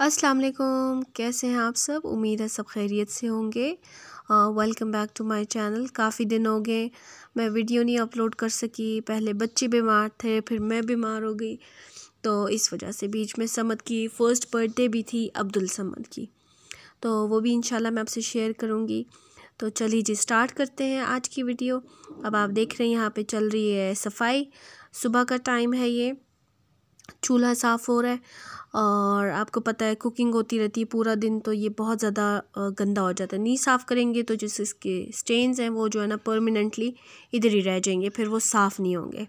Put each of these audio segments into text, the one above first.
अस्सलाम वालेकुम कैसे हैं आप सब उम्मीद है सब खैरियत से होंगे welcome back to my channel काफ़ी दिन हो गए मैं वीडियो नहीं अपलोड कर सकी पहले बच्चे बीमार थे फिर मैं बीमार हो गई तो इस वजह से बीच में समद की फ़र्स्ट बर्थडे भी थी अब्दुल समद की तो वो भी इंशाल्लाह मैं आपसे शेयर करूँगी तो चलिए जी स्टार्ट करते हैं आज की वीडियो अब आप देख रहे हैं यहाँ पे चल रही है सफाई सुबह का टाइम है ये चूल्हा साफ़ हो रहा है और आपको पता है कुकिंग होती रहती है पूरा दिन तो ये बहुत ज़्यादा गंदा हो जाता है नहीं साफ़ करेंगे तो जिस इसके स्टेन्स हैं वो जो है ना परमानेंटली इधर ही रह जाएंगे फिर वो साफ़ नहीं होंगे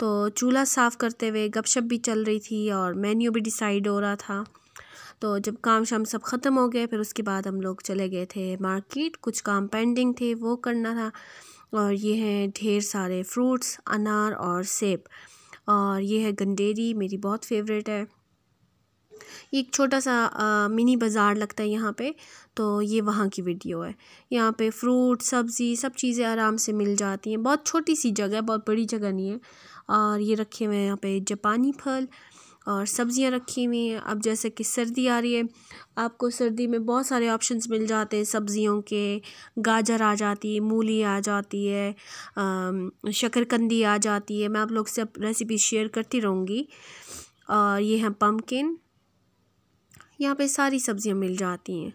तो चूल्हा साफ़ करते हुए गपशप भी चल रही थी और मेन्यू भी डिसाइड हो रहा था तो जब काम शाम सब ख़त्म हो गए फिर उसके बाद हम लोग चले गए थे मार्केट कुछ काम पेंडिंग थे वो करना था और ये हैं ढेर सारे फ्रूट्स अनार और सेब और ये है गंडेरी मेरी बहुत फेवरेट है ये एक छोटा सा आ, मिनी बाज़ार लगता है यहाँ पे तो ये वहाँ की वीडियो है यहाँ पे फ्रूट सब्ज़ी सब चीज़ें आराम से मिल जाती हैं बहुत छोटी सी जगह बहुत बड़ी जगह नहीं है और ये रखे हुए हैं यहाँ पे जापानी फल और सब्ज़ियाँ रखी हुई हैं अब जैसे कि सर्दी आ रही है आपको सर्दी में बहुत सारे ऑप्शंस मिल जाते हैं सब्ज़ियों के गाजर आ जाती है मूली आ जाती है शक्करकंदी आ जाती है मैं आप लोग से अब रेसिपी शेयर करती रहूँगी और ये हैं पम्पकिन यहाँ पे सारी सब्ज़ियाँ मिल जाती हैं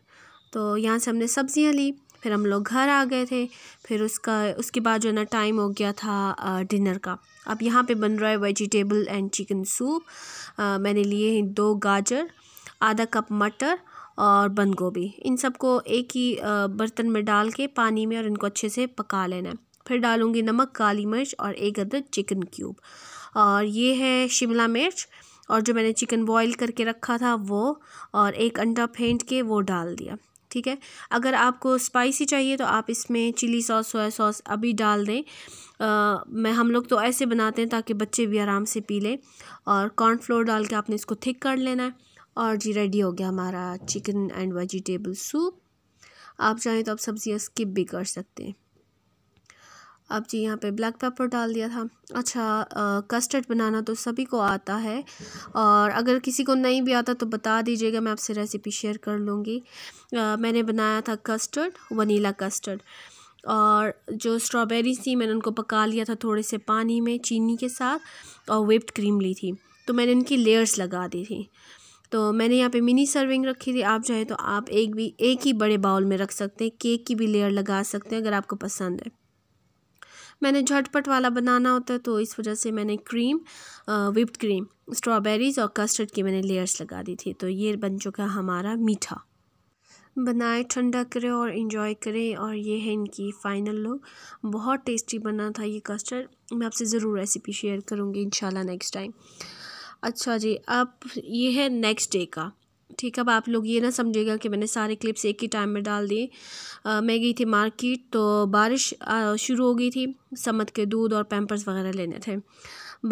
तो यहाँ से हमने सब्ज़ियाँ ली फिर हम लोग घर आ गए थे फिर उसका उसके बाद जो है ना टाइम हो गया था डिनर का अब यहाँ पे बन रहा है वेजिटेबल एंड चिकन सूप मैंने लिए हैं दो गाजर आधा कप मटर और बंद गोभी इन सबको एक ही बर्तन में डाल के पानी में और इनको अच्छे से पका लेना है फिर डालूँगी नमक काली मिर्च और एक अदर चिकन क्यूब और ये है शिमला मिर्च और जो मैंने चिकन बॉईल करके रखा था वो और एक अंडा फेंट के वो डाल दिया ठीक है अगर आपको स्पाइसी चाहिए तो आप इसमें चिली सॉस सोया सॉस अभी डाल दें आ, मैं हम लोग तो ऐसे बनाते हैं ताकि बच्चे भी आराम से पी लें और कॉर्नफ्लोर डाल के आपने इसको थिक कर लेना है और जी रेडी हो गया हमारा चिकन एंड वेजिटेबल सूप आप चाहें तो आप सब्ज़ियाँ स्किप भी कर सकते हैं अब जी यहाँ पे ब्लैक पेपर डाल दिया था अच्छा आ, कस्टर्ड बनाना तो सभी को आता है और अगर किसी को नहीं भी आता तो बता दीजिएगा मैं आपसे रेसिपी शेयर कर लूँगी मैंने बनाया था कस्टर्ड वनीला कस्टर्ड और जो स्ट्रॉबेरीज थी मैंने उनको पका लिया था थोड़े से पानी में चीनी के साथ और विप्ड क्रीम ली थी तो मैंने इनकी लेयर्स लगा दी थी तो मैंने यहाँ पे मिनी सर्विंग रखी थी आप चाहें तो आप एक भी एक ही बड़े बाउल में रख सकते हैं केक की भी लेयर लगा सकते हैं अगर आपको पसंद है मैंने झटपट वाला बनाना होता है तो इस वजह से मैंने क्रीम विप्ड क्रीम स्ट्रॉबेरीज़ और कस्टर्ड की मैंने लेयर्स लगा दी थी तो ये बन चुका हमारा मीठा बनाए ठंडा करें और इन्जॉय करें और ये है इनकी फ़ाइनल लुक बहुत टेस्टी बना था ये कस्टर्ड मैं आपसे ज़रूर रेसिपी शेयर करूँगी इन नेक्स्ट टाइम अच्छा जी अब ये है नेक्स्ट डे का ठीक अब आप लोग ये ना समझेगा कि मैंने सारे क्लिप्स एक ही टाइम में डाल दिए मैं गई थी मार्केट तो बारिश शुरू हो गई थी समत के दूध और पैम्पर्स वगैरह लेने थे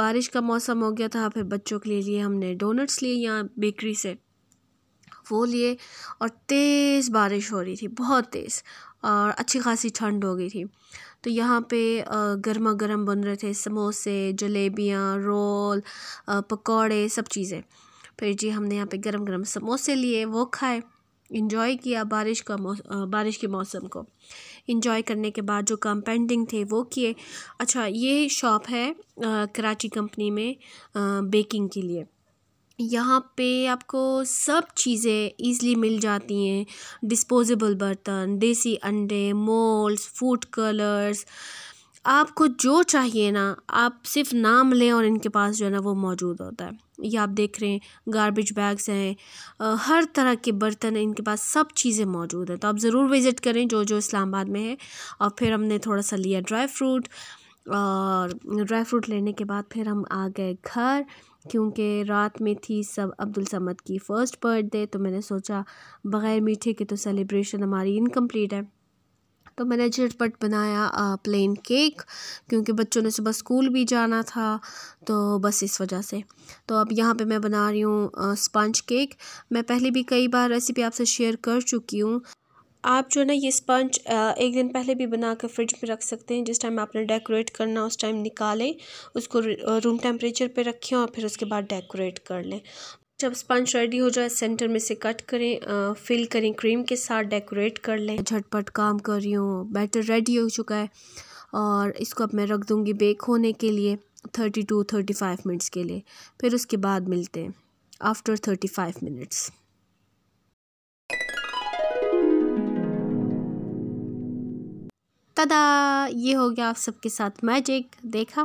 बारिश का मौसम हो गया था फिर बच्चों के लिए लिए हमने डोनट्स लिए यहाँ बेकरी से वो लिए और तेज़ बारिश हो रही थी बहुत तेज़ और अच्छी खासी ठंड हो गई थी तो यहाँ पे गर्मा गर्म बन रहे थे समोसे जलेबियाँ रोल पकौड़े सब चीज़ें फिर जी हमने यहाँ पे गरम गरम समोसे लिए वो खाए इन्जॉय किया बारिश का बारिश के मौसम को इन्जॉय करने के बाद जो काम पेंडिंग थे वो किए अच्छा ये शॉप है आ, कराची कंपनी में आ, बेकिंग के लिए यहाँ पे आपको सब चीज़ें ईज़िली मिल जाती हैं डिस्पोजेबल बर्तन देसी अंडे मोल्स फूड कलर्स आपको जो चाहिए ना आप सिर्फ नाम लें और इनके पास जो है ना वो मौजूद होता है ये आप देख रहे हैं गारबेज बैग्स हैं हर तरह के बर्तन हैं इनके पास सब चीज़ें मौजूद हैं तो आप ज़रूर विज़िट करें जो जो इस्लामाबाद में है और फिर हमने थोड़ा सा लिया ड्राई फ्रूट और ड्राई फ्रूट लेने के बाद फिर हम आ गए घर क्योंकि रात में थी सब अब्दुल समद की फ़र्स्ट बर्थडे तो मैंने सोचा बग़ैर मीठे के तो सेलिब्रेशन हमारी इनकम्प्लीट है तो मैंने झटपट बनाया प्लेन केक क्योंकि बच्चों ने सुबह स्कूल भी जाना था तो बस इस वजह से तो अब यहाँ पे मैं बना रही हूँ स्पंज केक मैं पहले भी कई बार रेसिपी आपसे शेयर कर चुकी हूँ आप जो है ना ये स्पंज एक दिन पहले भी बना कर फ्रिज में रख सकते हैं जिस टाइम आपने डेकोरेट करना उस टाइम निकालें उसको रूम टेम्परेचर पे रखें और फिर उसके बाद डेकोरेट कर लें जब स्पंज रेडी हो जाए सेंटर में से कट करें फिल करें क्रीम के साथ डेकोरेट कर लें झटपट काम कर रही हूँ बैटर रेडी हो चुका है और इसको अब मैं रख दूँगी बेक होने के लिए thirty to thirty five minutes के लिए फिर उसके बाद मिलते हैं आफ्टर थर्टी फाइव मिनट्स तदा ये हो गया आप सबके साथ मैजिक देखा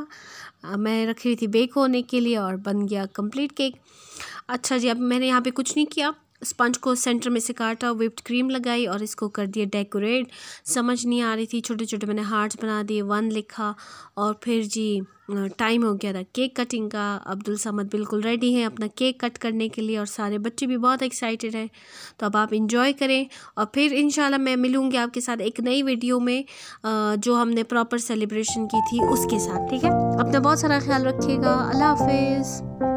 मैं रखी हुई थी बेक होने के लिए और बन गया कंप्लीट केक अच्छा जी अब मैंने यहाँ पे कुछ नहीं किया स्पंज को सेंटर में से काटा विप्ड क्रीम लगाई और इसको कर दिया डेकोरेट समझ नहीं आ रही थी छोटे छोटे मैंने हार्ट्स बना दिए वन लिखा और फिर जी टाइम हो गया था केक कटिंग का अब्दुल समद बिल्कुल रेडी है अपना केक कट करने के लिए और सारे बच्चे भी बहुत एक्साइटेड हैं तो अब आप इन्जॉय करें और फिर इन मैं मिलूँगी आपके साथ एक नई वीडियो में जो हमने प्रॉपर सेलिब्रेशन की थी उसके साथ ठीक है अपना बहुत सारा ख्याल रखिएगा अल्लाह हाफिज़